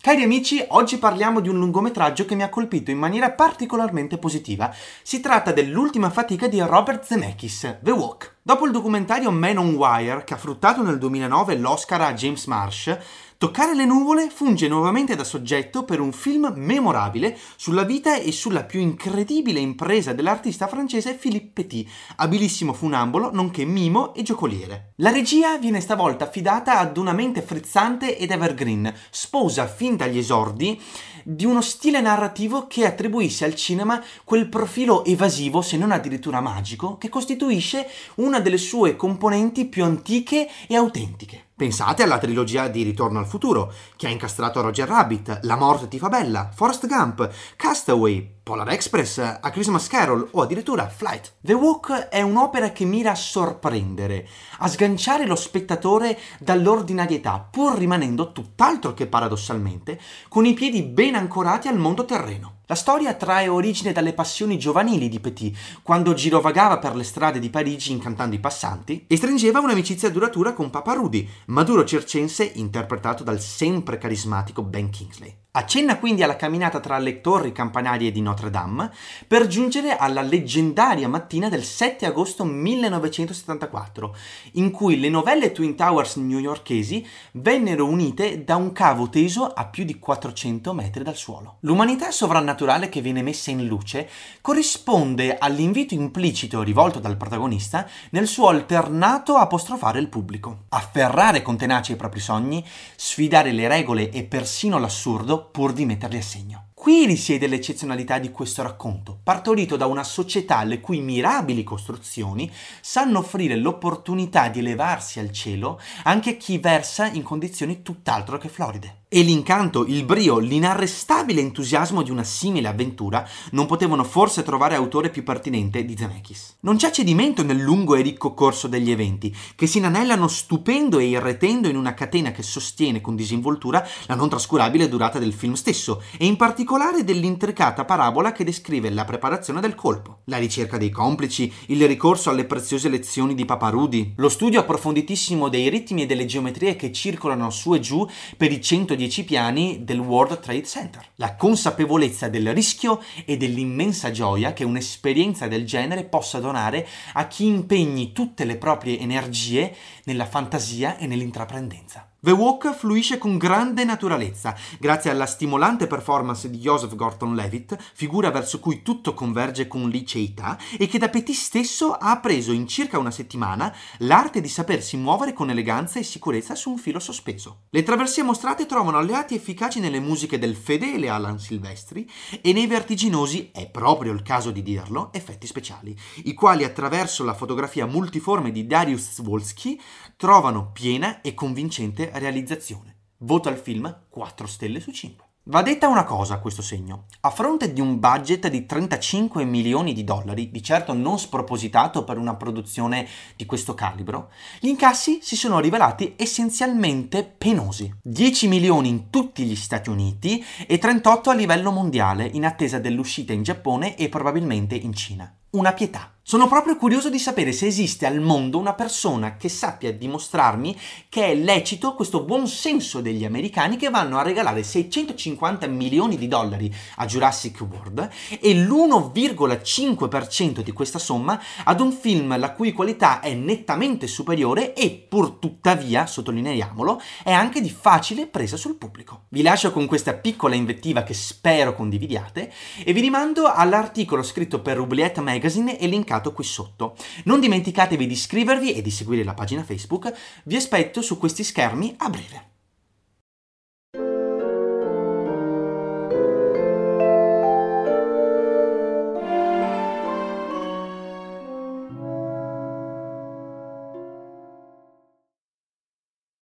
Cari amici, oggi parliamo di un lungometraggio che mi ha colpito in maniera particolarmente positiva. Si tratta dell'ultima fatica di Robert Zemeckis, The Walk. Dopo il documentario Man on Wire, che ha fruttato nel 2009 l'Oscar a James Marsh, Toccare le nuvole funge nuovamente da soggetto per un film memorabile sulla vita e sulla più incredibile impresa dell'artista francese Philippe Petit, abilissimo funambolo nonché mimo e giocoliere. La regia viene stavolta affidata ad una mente frizzante ed evergreen, sposa fin dagli esordi di uno stile narrativo che attribuisce al cinema quel profilo evasivo, se non addirittura magico, che costituisce una delle sue componenti più antiche e autentiche. Pensate alla trilogia di Ritorno al futuro, che ha incastrato Roger Rabbit, La morte ti fa bella, Forrest Gump, Castaway, Polar Express, A Christmas Carol o addirittura Flight. The Walk è un'opera che mira a sorprendere, a sganciare lo spettatore dall'ordinarietà, pur rimanendo tutt'altro che paradossalmente con i piedi ben ancorati al mondo terreno. La storia trae origine dalle passioni giovanili di Petit, quando girovagava per le strade di Parigi incantando i passanti e stringeva un'amicizia duratura con Papa Rudy, Maduro circense interpretato dal sempre carismatico Ben Kingsley. Accenna quindi alla camminata tra le torri campanarie di Notre Dame per giungere alla leggendaria mattina del 7 agosto 1974, in cui le novelle Twin Towers newyorkesi vennero unite da un cavo teso a più di 400 metri dal suolo. L'umanità sovrannaturale che viene messa in luce corrisponde all'invito implicito rivolto dal protagonista nel suo alternato apostrofare il pubblico. Afferrare con tenacia i propri sogni, sfidare le regole e persino l'assurdo pur di metterli a segno. Qui risiede l'eccezionalità di questo racconto, partorito da una società le cui mirabili costruzioni sanno offrire l'opportunità di elevarsi al cielo anche a chi versa in condizioni tutt'altro che floride. E l'incanto, il brio, l'inarrestabile entusiasmo di una simile avventura non potevano forse trovare autore più pertinente di Zemeckis. Non c'è cedimento nel lungo e ricco corso degli eventi, che si inanellano stupendo e irretendo in una catena che sostiene con disinvoltura la non trascurabile durata del film stesso, e in particolare dell'intricata parabola che descrive la preparazione del colpo, la ricerca dei complici, il ricorso alle preziose lezioni di Papa Rudy, lo studio approfonditissimo dei ritmi e delle geometrie che circolano su e giù per i 100 110 piani del World Trade Center. La consapevolezza del rischio e dell'immensa gioia che un'esperienza del genere possa donare a chi impegni tutte le proprie energie nella fantasia e nell'intraprendenza. The Walk fluisce con grande naturalezza, grazie alla stimolante performance di Joseph Gorton-Levitt, figura verso cui tutto converge con liceità e che da Petit stesso ha appreso in circa una settimana l'arte di sapersi muovere con eleganza e sicurezza su un filo sospeso. Le traversie mostrate trovano alleati efficaci nelle musiche del fedele Alan Silvestri e nei vertiginosi, è proprio il caso di dirlo, effetti speciali, i quali attraverso la fotografia multiforme di Darius Zwolski trovano piena e convincente realizzazione. Voto al film 4 stelle su 5. Va detta una cosa a questo segno. A fronte di un budget di 35 milioni di dollari, di certo non spropositato per una produzione di questo calibro, gli incassi si sono rivelati essenzialmente penosi. 10 milioni in tutti gli Stati Uniti e 38 a livello mondiale, in attesa dell'uscita in Giappone e probabilmente in Cina. Una pietà. Sono proprio curioso di sapere se esiste al mondo una persona che sappia dimostrarmi che è lecito questo buon senso degli americani che vanno a regalare 650 milioni di dollari a Jurassic World e l'1,5% di questa somma ad un film la cui qualità è nettamente superiore e purtuttavia, sottolineiamolo, è anche di facile presa sul pubblico. Vi lascio con questa piccola invettiva che spero condividiate e vi rimando all'articolo scritto per Oubliette Magazine e linkato linkato qui sotto. Non dimenticatevi di iscrivervi e di seguire la pagina Facebook, vi aspetto su questi schermi a breve.